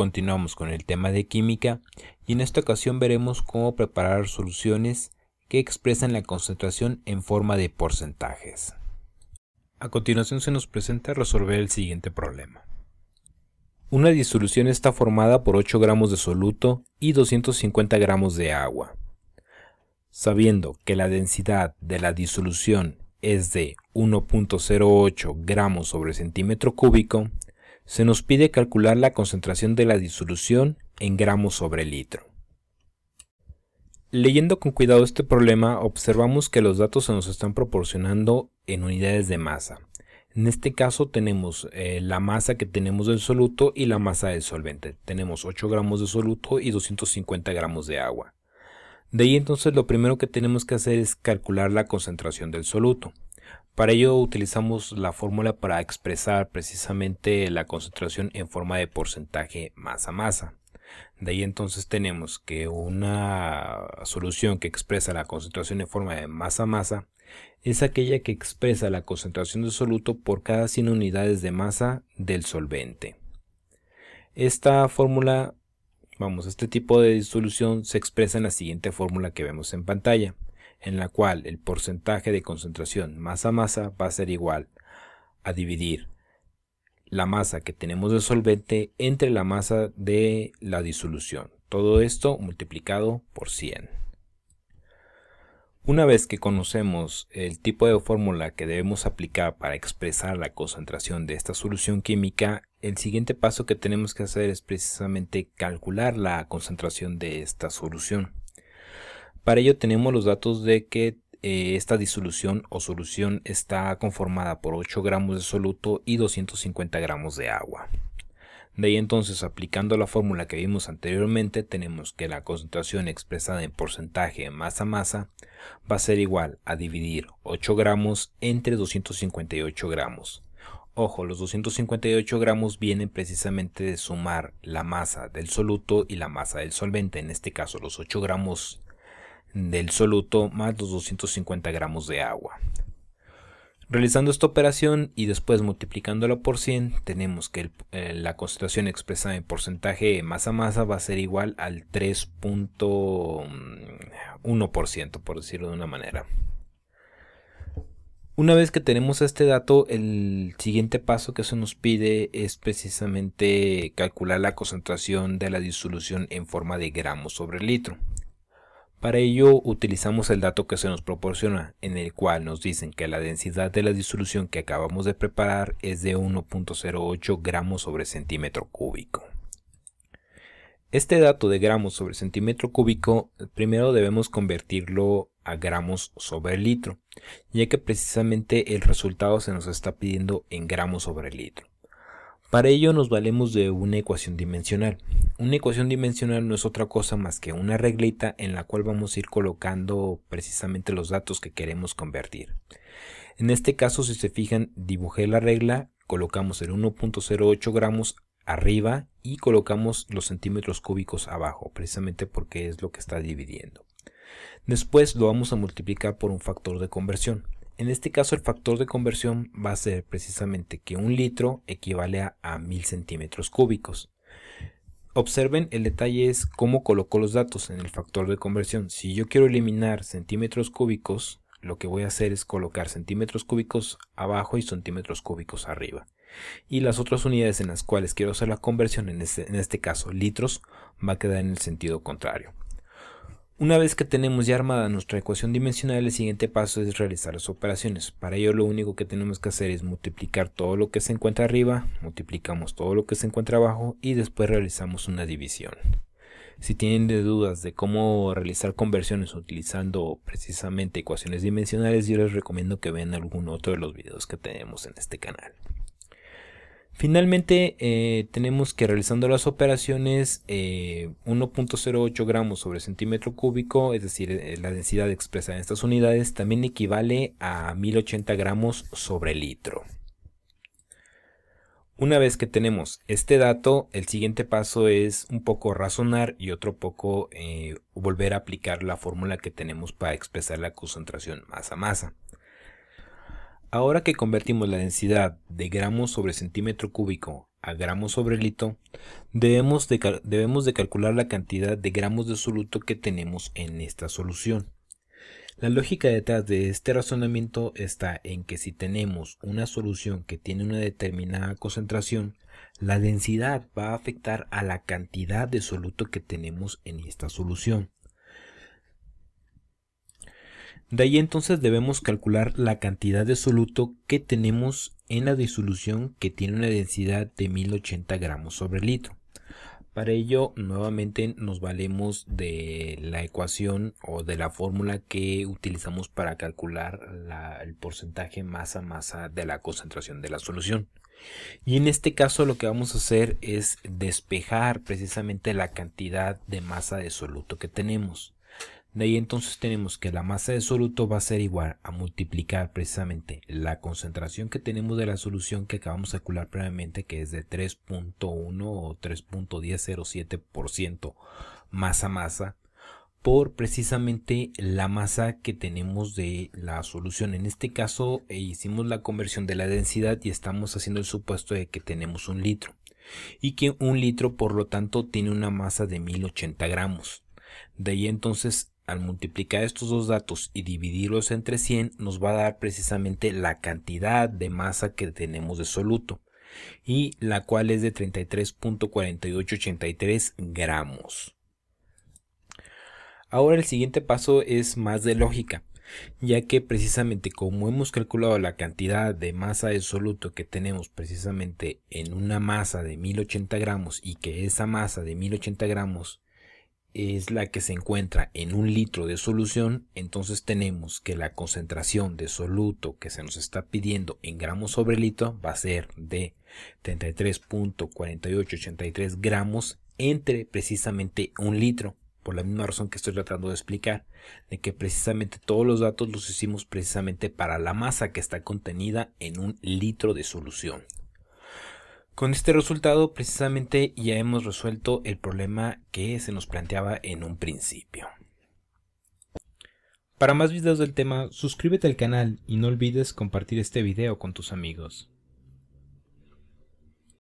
Continuamos con el tema de química y en esta ocasión veremos cómo preparar soluciones que expresan la concentración en forma de porcentajes. A continuación se nos presenta resolver el siguiente problema. Una disolución está formada por 8 gramos de soluto y 250 gramos de agua. Sabiendo que la densidad de la disolución es de 1.08 gramos sobre centímetro cúbico, se nos pide calcular la concentración de la disolución en gramos sobre litro. Leyendo con cuidado este problema, observamos que los datos se nos están proporcionando en unidades de masa. En este caso tenemos eh, la masa que tenemos del soluto y la masa del solvente. Tenemos 8 gramos de soluto y 250 gramos de agua. De ahí entonces lo primero que tenemos que hacer es calcular la concentración del soluto. Para ello utilizamos la fórmula para expresar precisamente la concentración en forma de porcentaje masa masa. De ahí entonces tenemos que una solución que expresa la concentración en forma de masa masa es aquella que expresa la concentración de soluto por cada 100 unidades de masa del solvente. Esta fórmula, vamos, este tipo de disolución se expresa en la siguiente fórmula que vemos en pantalla en la cual el porcentaje de concentración masa a masa va a ser igual a dividir la masa que tenemos de solvente entre la masa de la disolución. Todo esto multiplicado por 100. Una vez que conocemos el tipo de fórmula que debemos aplicar para expresar la concentración de esta solución química, el siguiente paso que tenemos que hacer es precisamente calcular la concentración de esta solución. Para ello tenemos los datos de que eh, esta disolución o solución está conformada por 8 gramos de soluto y 250 gramos de agua. De ahí entonces, aplicando la fórmula que vimos anteriormente, tenemos que la concentración expresada en porcentaje masa masa va a ser igual a dividir 8 gramos entre 258 gramos. Ojo, los 258 gramos vienen precisamente de sumar la masa del soluto y la masa del solvente, en este caso los 8 gramos del soluto más los 250 gramos de agua. Realizando esta operación y después multiplicándola por 100, tenemos que eh, la concentración expresada en porcentaje masa masa va a ser igual al 3.1%, mm, por decirlo de una manera. Una vez que tenemos este dato, el siguiente paso que se nos pide es precisamente calcular la concentración de la disolución en forma de gramos sobre litro. Para ello utilizamos el dato que se nos proporciona, en el cual nos dicen que la densidad de la disolución que acabamos de preparar es de 1.08 gramos sobre centímetro cúbico. Este dato de gramos sobre centímetro cúbico primero debemos convertirlo a gramos sobre litro, ya que precisamente el resultado se nos está pidiendo en gramos sobre litro. Para ello nos valemos de una ecuación dimensional. Una ecuación dimensional no es otra cosa más que una reglita en la cual vamos a ir colocando precisamente los datos que queremos convertir. En este caso, si se fijan, dibujé la regla, colocamos el 1.08 gramos arriba y colocamos los centímetros cúbicos abajo, precisamente porque es lo que está dividiendo. Después lo vamos a multiplicar por un factor de conversión. En este caso el factor de conversión va a ser precisamente que un litro equivale a, mil 1000 centímetros cúbicos. Observen, el detalle es cómo colocó los datos en el factor de conversión. Si yo quiero eliminar centímetros cúbicos, lo que voy a hacer es colocar centímetros cúbicos abajo y centímetros cúbicos arriba. Y las otras unidades en las cuales quiero hacer la conversión, en este caso litros, va a quedar en el sentido contrario. Una vez que tenemos ya armada nuestra ecuación dimensional, el siguiente paso es realizar las operaciones. Para ello lo único que tenemos que hacer es multiplicar todo lo que se encuentra arriba, multiplicamos todo lo que se encuentra abajo y después realizamos una división. Si tienen dudas de cómo realizar conversiones utilizando precisamente ecuaciones dimensionales, yo les recomiendo que vean algún otro de los videos que tenemos en este canal. Finalmente eh, tenemos que realizando las operaciones 1.08 eh, gramos sobre centímetro cúbico, es decir, eh, la densidad expresada en estas unidades, también equivale a 1080 gramos sobre litro. Una vez que tenemos este dato, el siguiente paso es un poco razonar y otro poco volver a aplicar la fórmula que tenemos para expresar la concentración masa-masa. masa masa Ahora que convertimos la densidad de gramos sobre centímetro cúbico a gramos sobre litro, debemos de, debemos de calcular la cantidad de gramos de soluto que tenemos en esta solución. La lógica detrás de este razonamiento está en que si tenemos una solución que tiene una determinada concentración, la densidad va a afectar a la cantidad de soluto que tenemos en esta solución. De ahí entonces debemos calcular la cantidad de soluto que tenemos en la disolución que tiene una densidad de 1080 gramos sobre litro. Para ello nuevamente nos valemos de la ecuación o de la fórmula que utilizamos para calcular el porcentaje masa masa de la concentración de la solución. Y en este caso lo que vamos a hacer es despejar precisamente la cantidad de masa de soluto que tenemos. De ahí entonces tenemos que la masa de soluto va a ser igual a multiplicar precisamente la concentración que tenemos de la solución que acabamos de calcular previamente que es de 3.1 o 3.1007% masa masa por precisamente la masa que tenemos de la solución. En este caso eh, hicimos la conversión de la densidad y estamos haciendo el supuesto de que tenemos un litro y que un litro por lo tanto tiene una masa de 1080 gramos. De ahí entonces, al multiplicar estos dos datos y dividirlos entre 100, nos va a dar precisamente la cantidad de masa que tenemos de soluto, y la cual es de 33.4883 gramos. Ahora el siguiente paso es más de lógica, ya que precisamente como hemos calculado la cantidad de masa de soluto que tenemos precisamente en una masa de 1080 gramos y que esa masa de 1080 gramos es la que se encuentra en un litro de solución, entonces tenemos que la concentración de soluto que se nos está pidiendo en gramos sobre litro va a ser de 33.4883 gramos entre precisamente un litro, por la misma razón que estoy tratando de explicar, de que precisamente todos los datos los hicimos precisamente para la masa que está contenida en un litro de solución. Con este resultado precisamente ya hemos resuelto el problema que se nos planteaba en un principio. Para más videos del tema, suscríbete al canal y no olvides compartir este video con tus amigos.